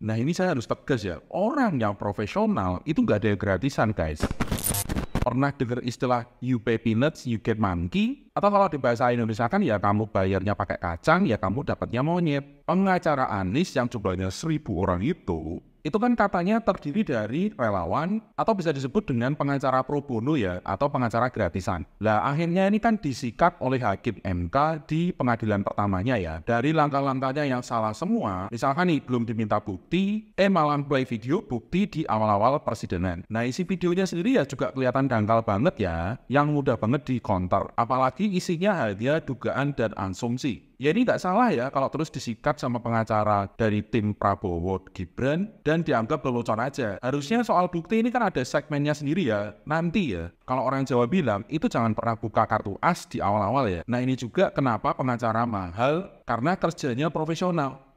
Nah ini saya harus tegas ya, orang yang profesional itu nggak ada yang gratisan guys. Pernah dengar istilah you pay peanuts, you get monkey? Atau kalau di bahasa Indonesia kan ya kamu bayarnya pakai kacang, ya kamu dapatnya monyet. Pengacara Anis yang jumlahnya seribu orang itu itu kan katanya terdiri dari relawan atau bisa disebut dengan pengacara pro bono ya atau pengacara gratisan. Lah akhirnya ini kan disikat oleh hakim MK di pengadilan pertamanya ya. Dari langkah-langkahnya yang salah semua, misalkan nih belum diminta bukti, eh malah play video bukti di awal-awal persidangan. Nah isi videonya sendiri ya juga kelihatan dangkal banget ya, yang mudah banget di counter. Apalagi isinya hanya dugaan dan asumsi ya ini nggak salah ya kalau terus disikat sama pengacara dari tim Prabowo Gibran dan dianggap lelucon aja. Harusnya soal bukti ini kan ada segmennya sendiri ya. Nanti ya, kalau orang Jawa bilang itu jangan pernah buka kartu as di awal-awal ya. Nah ini juga kenapa pengacara mahal karena kerjanya profesional